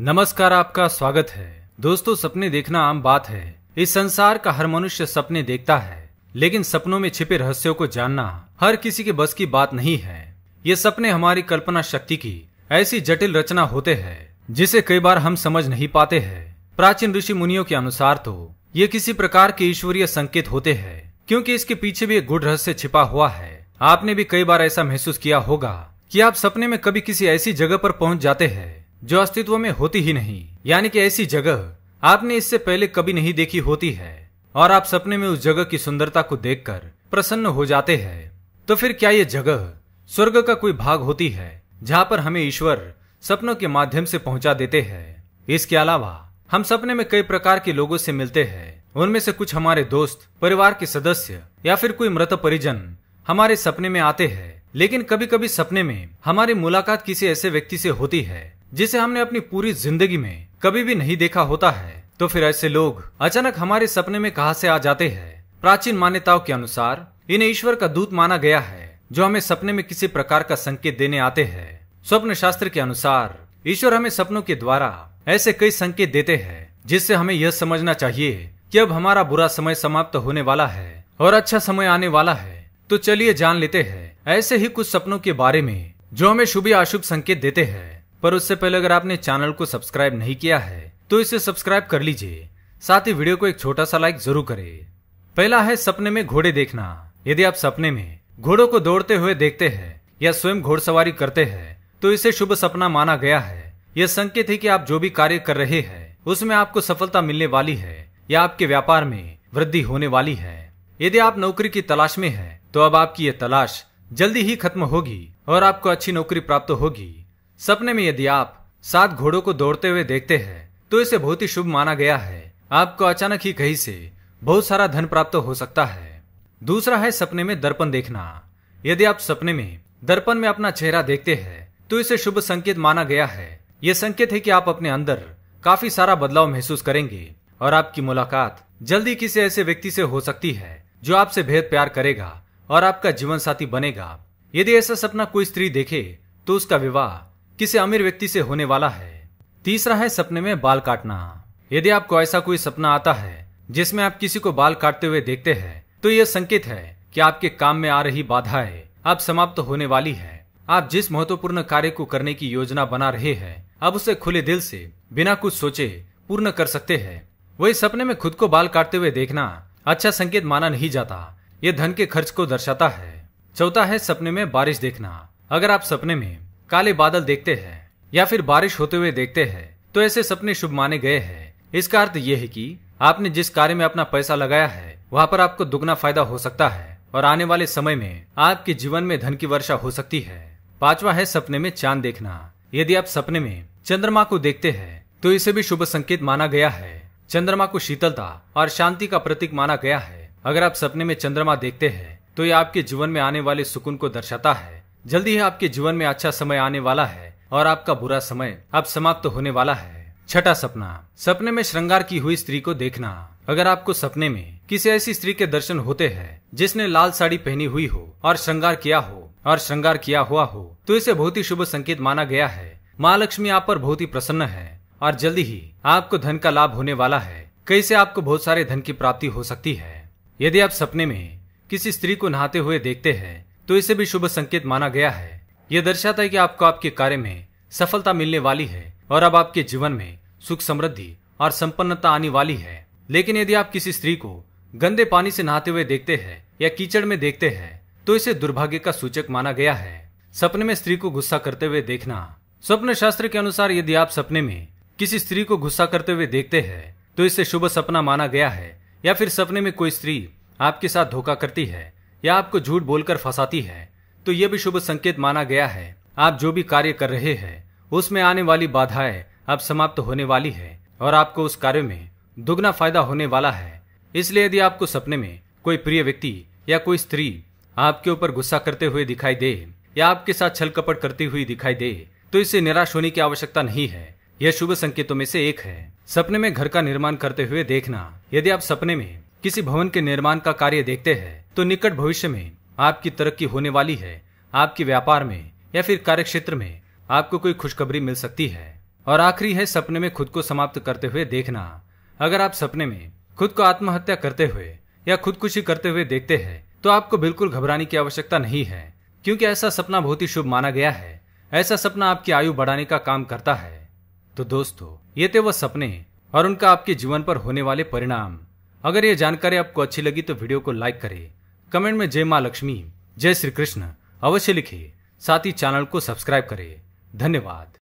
नमस्कार आपका स्वागत है दोस्तों सपने देखना आम बात है इस संसार का हर मनुष्य सपने देखता है लेकिन सपनों में छिपे रहस्यों को जानना हर किसी के बस की बात नहीं है ये सपने हमारी कल्पना शक्ति की ऐसी जटिल रचना होते हैं जिसे कई बार हम समझ नहीं पाते हैं प्राचीन ऋषि मुनियों के अनुसार तो ये किसी प्रकार के ईश्वरीय संकेत होते हैं क्योंकि इसके पीछे भी एक गुड़ रहस्य छिपा हुआ है आपने भी कई बार ऐसा महसूस किया होगा कि आप सपने में कभी किसी ऐसी जगह पर पहुंच जाते हैं जो अस्तित्व में होती ही नहीं यानी कि ऐसी जगह आपने इससे पहले कभी नहीं देखी होती है और आप सपने में उस जगह की सुंदरता को देखकर प्रसन्न हो जाते हैं तो फिर क्या ये जगह स्वर्ग का कोई भाग होती है जहां पर हमें ईश्वर सपनों के माध्यम से पहुंचा देते हैं इसके अलावा हम सपने में कई प्रकार के लोगों से मिलते हैं उनमें से कुछ हमारे दोस्त परिवार के सदस्य या फिर कोई मृत परिजन हमारे सपने में आते हैं लेकिन कभी कभी सपने में हमारी मुलाकात किसी ऐसे व्यक्ति से होती है जिसे हमने अपनी पूरी जिंदगी में कभी भी नहीं देखा होता है तो फिर ऐसे लोग अचानक हमारे सपने में कहा से आ जाते हैं प्राचीन मान्यताओं के अनुसार इन्हें ईश्वर का दूत माना गया है जो हमें सपने में किसी प्रकार का संकेत देने आते हैं स्वप्न शास्त्र के अनुसार ईश्वर हमें सपनों के द्वारा ऐसे कई संकेत देते हैं जिससे हमें यह समझना चाहिए कि अब हमारा बुरा समय समाप्त होने वाला है और अच्छा समय आने वाला है तो चलिए जान लेते हैं ऐसे ही कुछ सपनों के बारे में जो हमें शुभ या अशुभ संकेत देते हैं पर उससे पहले अगर आपने चैनल को सब्सक्राइब नहीं किया है तो इसे सब्सक्राइब कर लीजिए साथ ही वीडियो को एक छोटा सा लाइक जरूर करें पहला है सपने में घोड़े देखना यदि आप सपने में घोड़ों को दौड़ते हुए देखते हैं या स्वयं घोड़सवारी करते हैं तो इसे शुभ सपना माना गया है यह संकेत है कि आप जो भी कार्य कर रहे हैं उसमें आपको सफलता मिलने वाली है या आपके व्यापार में वृद्धि होने वाली है यदि आप नौकरी की तलाश में हैं, तो अब आपकी ये तलाश जल्दी ही खत्म होगी और आपको अच्छी नौकरी प्राप्त होगी सपने में यदि आप सात घोड़ों को दौड़ते हुए देखते हैं तो इसे बहुत ही शुभ माना गया है आपको अचानक ही कहीं से बहुत सारा धन प्राप्त हो सकता है दूसरा है सपने में दर्पण देखना यदि आप सपने में दर्पण में अपना चेहरा देखते हैं तो इसे शुभ संकेत माना गया है यह संकेत है कि आप अपने अंदर काफी सारा बदलाव महसूस करेंगे और आपकी मुलाकात जल्दी किसी ऐसे व्यक्ति से हो सकती है जो आपसे बेहद प्यार करेगा और आपका जीवन साथी बनेगा यदि ऐसा सपना कोई स्त्री देखे तो उसका विवाह किसी अमीर व्यक्ति से होने वाला है तीसरा है सपने में बाल काटना यदि आपको ऐसा कोई सपना आता है जिसमें आप किसी को बाल काटते हुए देखते हैं तो यह संकेत है कि आपके काम में आ रही बाधाएं अब समाप्त होने वाली है आप जिस महत्वपूर्ण कार्य को करने की योजना बना रहे हैं अब उसे खुले दिल से बिना कुछ सोचे पूर्ण कर सकते हैं वही सपने में खुद को बाल काटते हुए देखना अच्छा संकेत माना नहीं जाता ये धन के खर्च को दर्शाता है चौथा है सपने में बारिश देखना अगर आप सपने में काले बादल देखते हैं या फिर बारिश होते हुए देखते हैं तो ऐसे सपने शुभ माने गए हैं इसका अर्थ यह है कि आपने जिस कार्य में अपना पैसा लगाया है वहाँ पर आपको दुगना फायदा हो सकता है और आने वाले समय में आपके जीवन में धन की वर्षा हो सकती है पांचवा है सपने में चांद देखना यदि आप सपने में चंद्रमा को देखते हैं तो इसे भी शुभ संकेत माना गया है चंद्रमा को शीतलता और शांति का प्रतीक माना गया है अगर आप सपने में चंद्रमा देखते हैं तो ये आपके जीवन में आने वाले सुकून को दर्शाता है जल्दी ही आपके जीवन में अच्छा समय आने वाला है और आपका बुरा समय अब समाप्त होने वाला है छठा सपना सपने में श्रृंगार की हुई स्त्री को देखना अगर आपको सपने में किसी ऐसी स्त्री के दर्शन होते हैं जिसने लाल साड़ी पहनी हुई हो और श्रृंगार किया हो और श्रृंगार किया हुआ हो तो इसे बहुत ही शुभ संकेत माना गया है माँ लक्ष्मी आप पर बहुत ही प्रसन्न है और जल्दी ही आपको धन का लाभ होने वाला है कई से आपको बहुत सारे धन की प्राप्ति हो सकती है यदि आप सपने में किसी स्त्री को नहाते हुए देखते हैं तो इसे भी शुभ संकेत माना गया है यह दर्शाता है कि आपको आपके कार्य में सफलता मिलने वाली है और अब आपके जीवन में सुख समृद्धि और संपन्नता आने वाली है लेकिन यदि आप किसी स्त्री को गंदे पानी से नहाते हुए देखते हैं या कीचड़ में देखते हैं तो इसे दुर्भाग्य का सूचक माना गया है सपने में स्त्री को गुस्सा करते हुए देखना स्वप्न शास्त्र के अनुसार यदि आप सपने में किसी स्त्री को गुस्सा करते हुए देखते हैं तो इसे शुभ सपना माना गया है या फिर सपने में कोई स्त्री आपके साथ धोखा करती है या आपको झूठ बोलकर फंसाती है तो यह भी शुभ संकेत माना गया है आप जो भी कार्य कर रहे हैं उसमें आने वाली बाधाएं अब समाप्त होने वाली है और आपको उस कार्य में दुगना फायदा होने वाला है इसलिए यदि आपको सपने में कोई प्रिय व्यक्ति या कोई स्त्री आपके ऊपर गुस्सा करते हुए दिखाई दे या आपके साथ छल कपट करती हुई दिखाई दे तो इससे निराश होने की आवश्यकता नहीं है यह शुभ संकेतों में से एक है सपने में घर का निर्माण करते हुए देखना यदि आप सपने में किसी भवन के निर्माण का कार्य देखते हैं तो निकट भविष्य में आपकी तरक्की होने वाली है आपके व्यापार में या फिर कार्यक्षेत्र में आपको कोई खुशखबरी मिल सकती है और आखिरी है सपने में खुद को समाप्त करते हुए देखना अगर आप सपने में खुद को आत्महत्या करते हुए या खुदकुशी करते हुए देखते हैं तो आपको बिल्कुल घबराने की आवश्यकता नहीं है क्योंकि ऐसा सपना बहुत ही शुभ माना गया है ऐसा सपना आपकी आयु बढ़ाने का काम करता है तो दोस्तों ये थे वो सपने और उनका आपके जीवन पर होने वाले परिणाम अगर ये जानकारी आपको अच्छी लगी तो वीडियो को लाइक करें कमेंट में जय माँ लक्ष्मी जय श्री कृष्ण अवश्य लिखे साथ ही चैनल को सब्सक्राइब करें धन्यवाद